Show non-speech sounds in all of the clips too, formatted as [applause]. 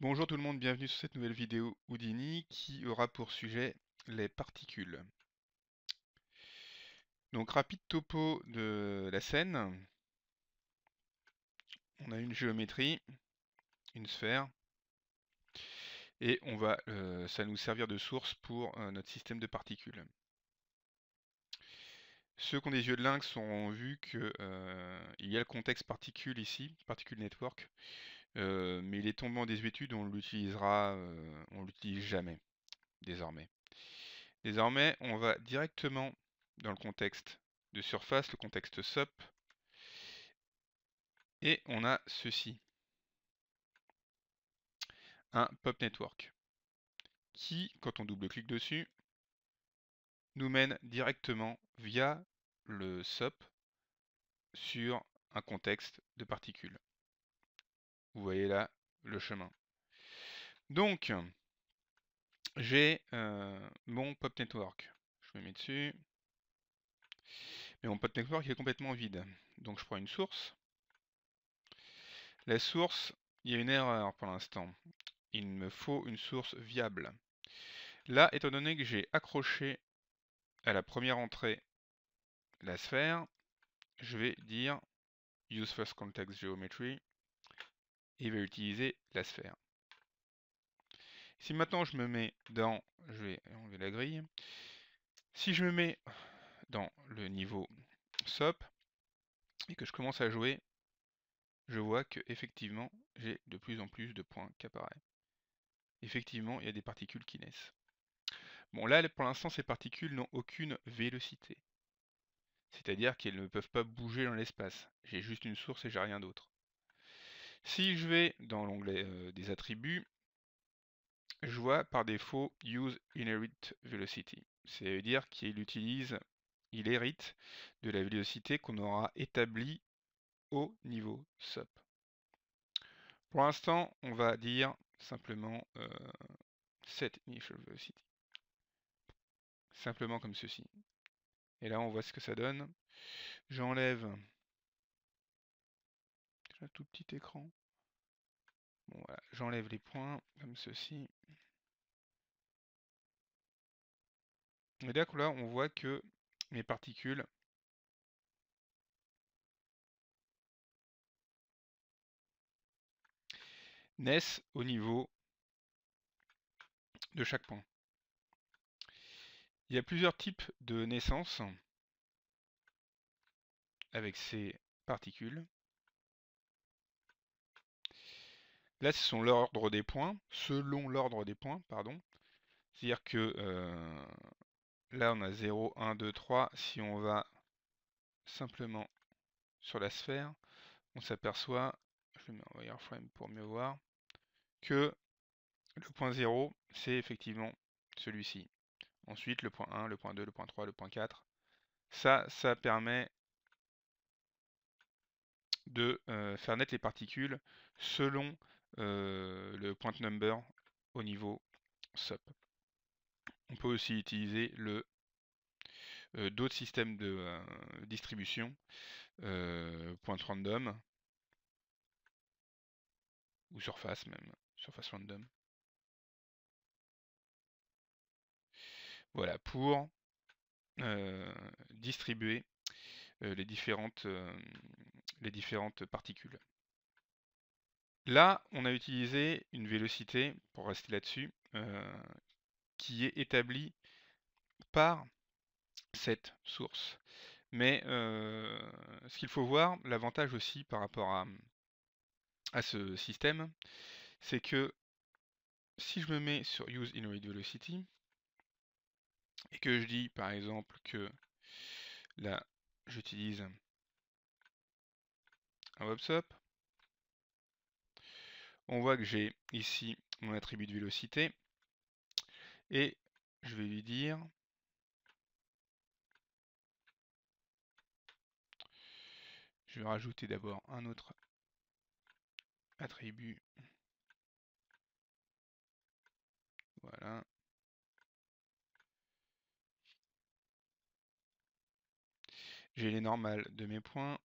Bonjour tout le monde, bienvenue sur cette nouvelle vidéo Houdini qui aura pour sujet les particules. Donc rapide topo de la scène. On a une géométrie, une sphère, et on va, euh, ça nous servir de source pour euh, notre système de particules. Ceux qui ont des yeux de lynx ont vu qu'il euh, y a le contexte particules ici, particules network, mais il est tombé en désuétude, on l'utilisera, on l'utilise jamais, désormais. Désormais, on va directement dans le contexte de surface, le contexte SOP, et on a ceci, un pop network, qui, quand on double-clique dessus, nous mène directement via le SOP sur un contexte de particules. Vous voyez là le chemin. Donc, j'ai euh, mon pop network. Je me mets dessus. Mais mon pop network est complètement vide. Donc je prends une source. La source, il y a une erreur pour l'instant. Il me faut une source viable. Là, étant donné que j'ai accroché à la première entrée la sphère, je vais dire use first context geometry et va utiliser la sphère. Si maintenant je me mets dans, je vais enlever la grille, si je me mets dans le niveau SOP et que je commence à jouer, je vois que effectivement j'ai de plus en plus de points qui apparaissent. Effectivement, il y a des particules qui naissent. Bon là pour l'instant ces particules n'ont aucune vélocité. C'est-à-dire qu'elles ne peuvent pas bouger dans l'espace. J'ai juste une source et j'ai rien d'autre. Si je vais dans l'onglet des attributs, je vois par défaut Use Inherit Velocity. ». dire qu'il utilise, il hérite de la vélocité qu'on aura établie au niveau SOP. Pour l'instant, on va dire simplement set initial velocity. Simplement comme ceci. Et là, on voit ce que ça donne. J'enlève tout petit écran. j'enlève les points comme ceci. Et donc là, on voit que mes particules naissent au niveau de chaque point. Il y a plusieurs types de naissances avec ces particules. Là, ce sont l'ordre des points, selon l'ordre des points, pardon. C'est-à-dire que euh, là, on a 0, 1, 2, 3. Si on va simplement sur la sphère, on s'aperçoit, je vais mettre en wireframe pour mieux voir, que le point 0, c'est effectivement celui-ci. Ensuite, le point 1, le point 2, le point 3, le point 4. Ça, ça permet de euh, faire naître les particules selon euh, le point number au niveau SUP. On peut aussi utiliser le euh, d'autres systèmes de euh, distribution, point random ou surface même, surface random. Voilà, pour distribuer les, différentes, les différentes particules. Là, on a utilisé une vélocité, pour rester là-dessus, euh, qui est établie par cette source. Mais euh, ce qu'il faut voir, l'avantage aussi par rapport à, à ce système, c'est que si je me mets sur Use Velocity, et que je dis par exemple que là j'utilise un WebSop, on voit que j'ai ici mon attribut de vélocité et je vais lui dire je vais rajouter d'abord un autre attribut voilà j'ai les normales de mes points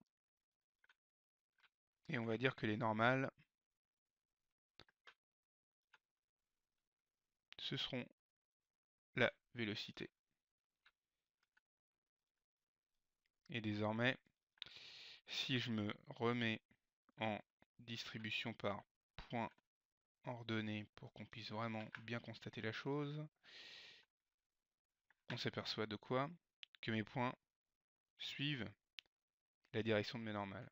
et on va dire que les normales ce seront la vélocité. Et désormais, si je me remets en distribution par point ordonné pour qu'on puisse vraiment bien constater la chose, on s'aperçoit de quoi Que mes points suivent la direction de mes normales.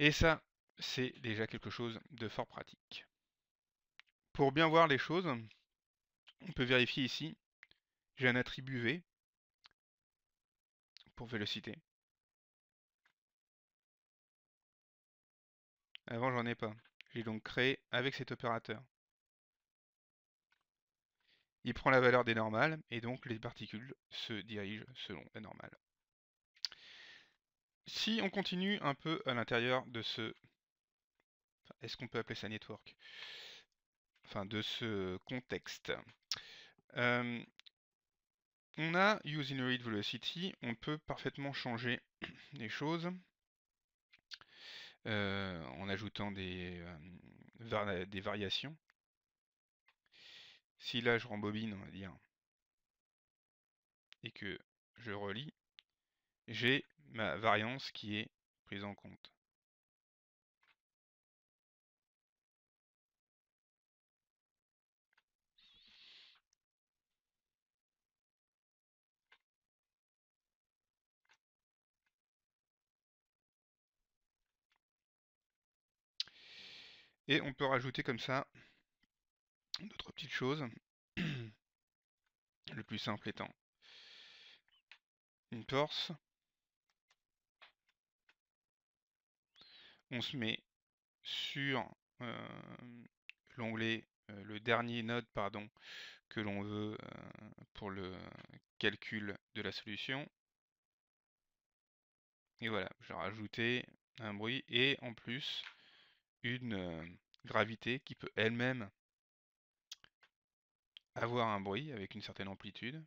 Et ça, c'est déjà quelque chose de fort pratique. Pour bien voir les choses, on peut vérifier ici, j'ai un attribut V pour vélocité. Avant, j'en ai pas. J'ai donc créé avec cet opérateur. Il prend la valeur des normales et donc les particules se dirigent selon la normale. Si on continue un peu à l'intérieur de ce est-ce qu'on peut appeler ça network Enfin, de ce contexte. Euh, on a using read velocity, on peut parfaitement changer [clears throat] les choses euh, en ajoutant des, euh, des variations. Si là je rembobine, on va dire, et que je relis, j'ai ma variance qui est prise en compte. Et on peut rajouter comme ça d'autres petites choses. Le plus simple étant une torse. On se met sur euh, l'onglet, euh, le dernier node pardon, que l'on veut euh, pour le calcul de la solution. Et voilà, j'ai rajouter un bruit et en plus une euh, gravité qui peut elle-même avoir un bruit avec une certaine amplitude.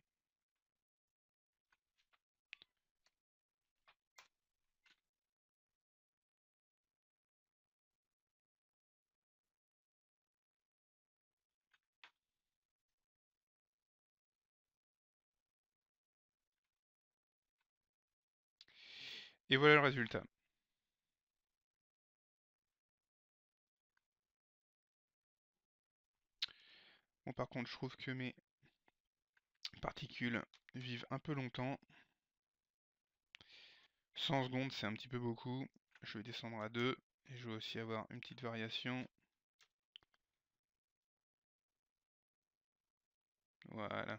Et voilà le résultat. par contre, je trouve que mes particules vivent un peu longtemps. 100 secondes, c'est un petit peu beaucoup. Je vais descendre à 2 et je vais aussi avoir une petite variation. Voilà.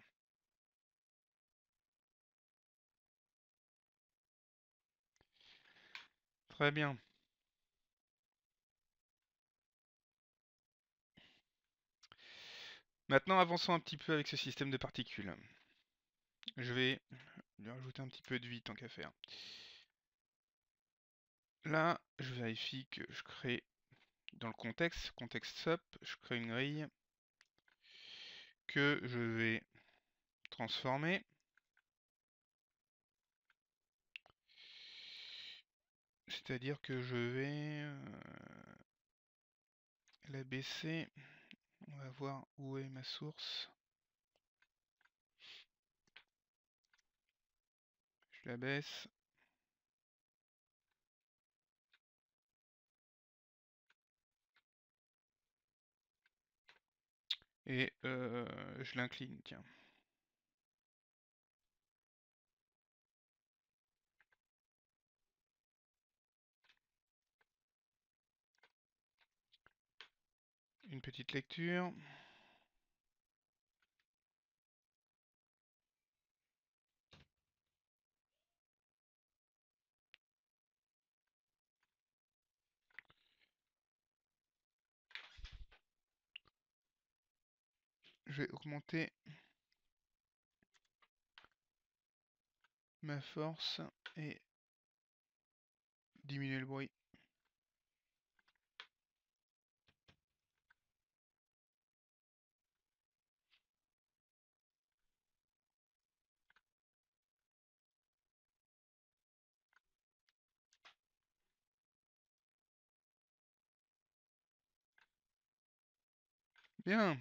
Très bien. Maintenant, avançons un petit peu avec ce système de particules. Je vais lui rajouter un petit peu de vie tant qu'à faire. Là, je vérifie que je crée dans le contexte, contexte SOP, je crée une grille que je vais transformer. C'est-à-dire que je vais euh, la baisser. On va voir où est ma source. Je la baisse. Et euh, je l'incline, tiens. une petite lecture. Je vais augmenter ma force et diminuer le bruit. Bien.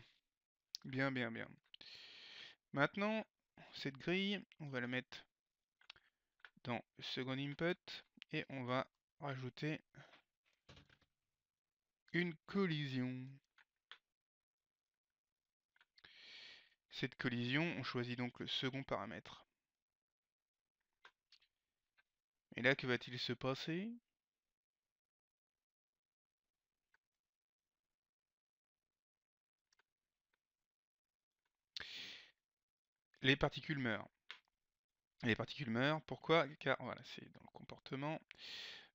Bien, bien, bien. Maintenant, cette grille, on va la mettre dans second input et on va rajouter une collision. Cette collision, on choisit donc le second paramètre. Et là, que va-t-il se passer les particules meurent. Les particules meurent, pourquoi Car voilà, c'est dans le comportement.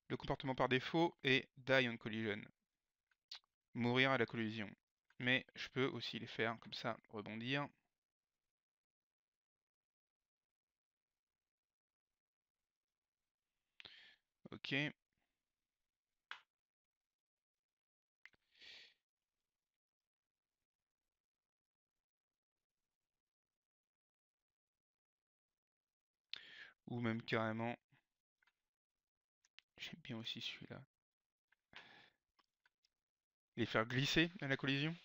Le comportement par défaut est die on collision. Mourir à la collision. Mais je peux aussi les faire comme ça, rebondir. Ok. Ou même carrément, j'aime bien aussi celui-là. Les faire glisser à la collision.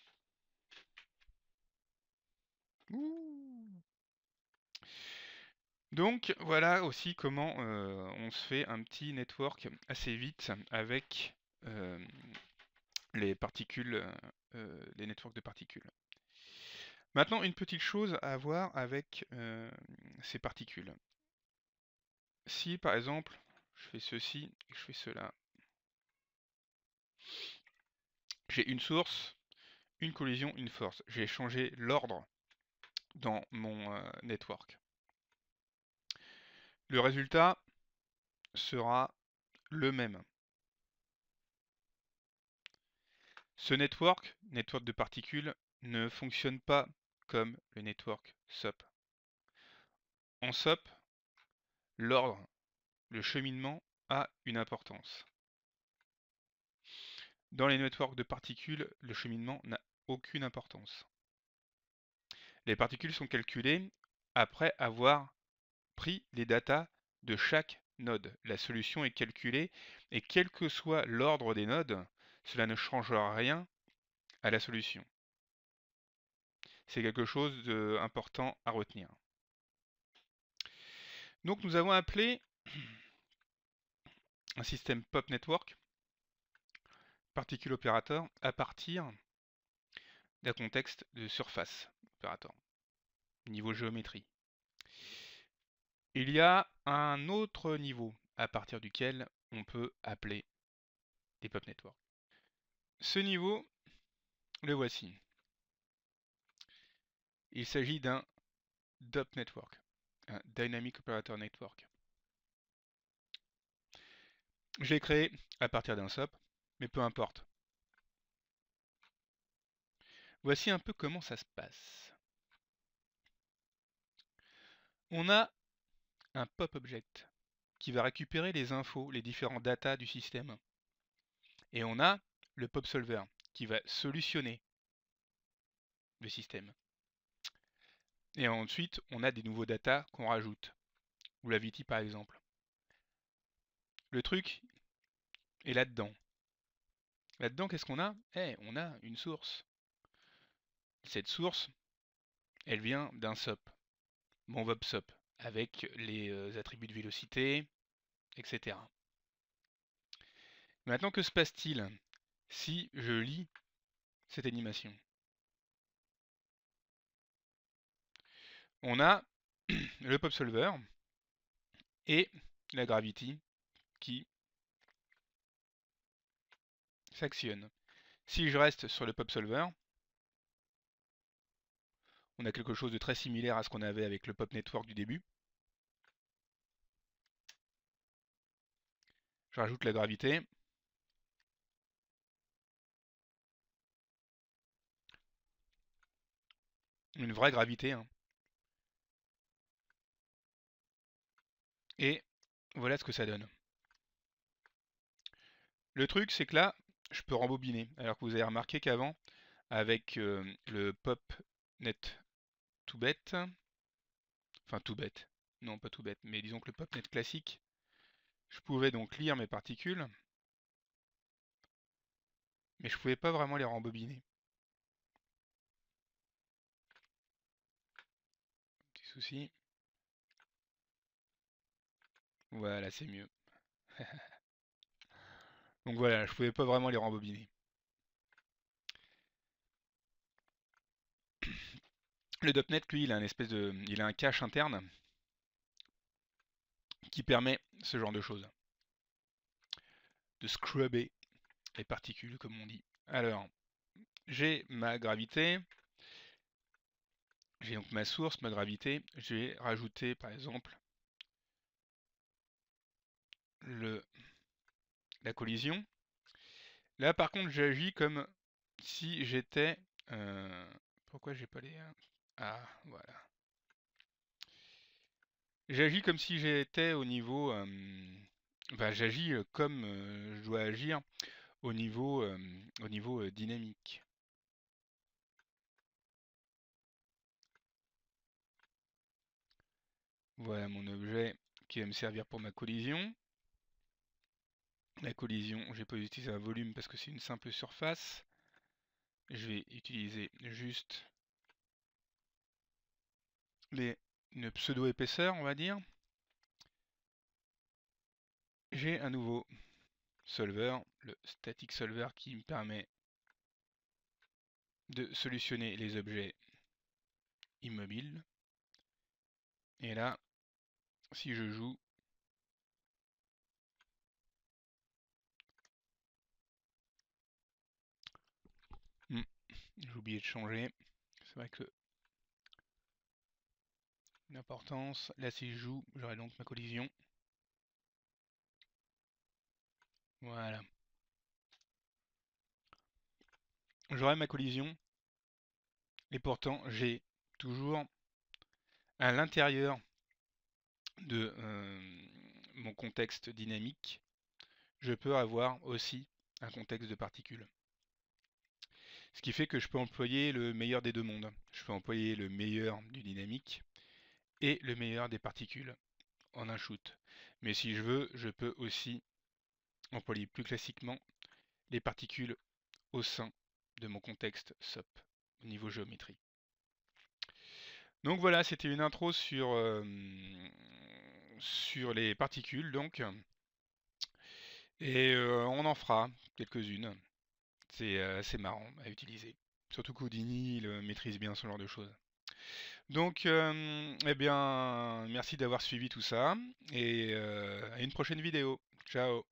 Donc voilà aussi comment euh, on se fait un petit network assez vite avec euh, les particules, euh, les networks de particules. Maintenant, une petite chose à voir avec ces particules si par exemple je fais ceci et je fais cela, j'ai une source, une collision, une force. J'ai changé l'ordre dans mon euh, network. Le résultat sera le même. Ce network, network de particules, ne fonctionne pas comme le network SOP. En SOP, L'ordre, le cheminement a une importance. Dans les networks de particules, le cheminement n'a aucune importance. Les particules sont calculées après avoir pris les datas de chaque node. La solution est calculée et quel que soit l'ordre des nodes, cela ne changera rien à la solution. C'est quelque chose d'important à retenir. Donc nous avons appelé un système pop network particule opérateur à partir d'un contexte de surface opérateur, niveau géométrie. Il y a un autre niveau à partir duquel on peut appeler des pop networks. Ce niveau, le voici. Il s'agit d'un DOP network. Dynamic Operator Network. Je l'ai créé à partir d'un SOP, mais peu importe. Voici un peu comment ça se passe. On a un pop object qui va récupérer les infos, les différents data du système. Et on a le pop solver qui va solutionner le système. Et ensuite, on a des nouveaux data qu'on rajoute, ou la VT par exemple. Le truc est là-dedans. Là-dedans, qu'est-ce qu'on a Eh, on a une source. Cette source, elle vient d'un SOP, mon VobSOP, avec les euh, attributs de vélocité, etc. Maintenant, que se passe-t-il si je lis cette animation on a [clears throat] le pop solver et la gravity qui s'actionne. Si je reste sur le pop solver, on a quelque chose de très similaire à ce qu'on avait avec le pop network du début. Je rajoute la gravité. Une vraie gravité. Hein. Et voilà ce que ça donne. Le truc, c'est que là, je peux rembobiner. Alors que vous avez remarqué qu'avant, avec euh, le pop net tout bête, enfin tout bête, non pas tout bête, mais disons que le pop net classique, je pouvais donc lire mes particules, mais je pouvais pas vraiment les rembobiner. Petit souci. Voilà, c'est mieux. [laughs] Donc voilà, je pouvais pas vraiment les rembobiner. Le dopnet, lui, il a, une espèce de, il a un cache interne qui permet ce genre de choses. De scrubber les particules, comme on dit. Alors, j'ai ma gravité. J'ai donc ma source, ma gravité. Je vais rajouter, par exemple, le, la collision. Là, par contre, j'agis comme si j'étais... Euh, pourquoi j'ai pas les... Euh, ah, voilà. J'agis comme si j'étais au niveau... Euh, enfin j'agis comme je dois agir au niveau, au niveau dynamique. Voilà mon objet qui va me servir pour ma collision. La collision, je n'ai pas utilisé un volume parce que c'est une simple surface. Je vais utiliser juste une pseudo-épaisseur, on va dire. J'ai un nouveau solver, le static solver qui me permet de solutionner les objets immobiles. Et là, si je joue, J'ai oublié de changer. C'est vrai que l'importance, là si je joue, j'aurai donc ma collision. Voilà. J'aurai ma collision. Et pourtant, j'ai toujours à l'intérieur de euh, mon contexte dynamique, je peux avoir aussi un contexte de particules. Ce qui fait que je peux employer le meilleur des deux mondes. Je peux employer le meilleur du dynamique et le meilleur des particules en un shoot. Mais si je veux, je peux aussi employer plus classiquement les particules au sein de mon contexte SOP au niveau géométrie. Donc voilà, c'était une intro sur, euh, sur les particules donc. Et euh, on en fera quelques-unes. C'est assez euh, marrant à utiliser. Surtout qu'Houdini, il euh, maîtrise bien ce genre de choses. Donc, eh bien, merci d'avoir suivi tout ça et euh, à une prochaine vidéo. Ciao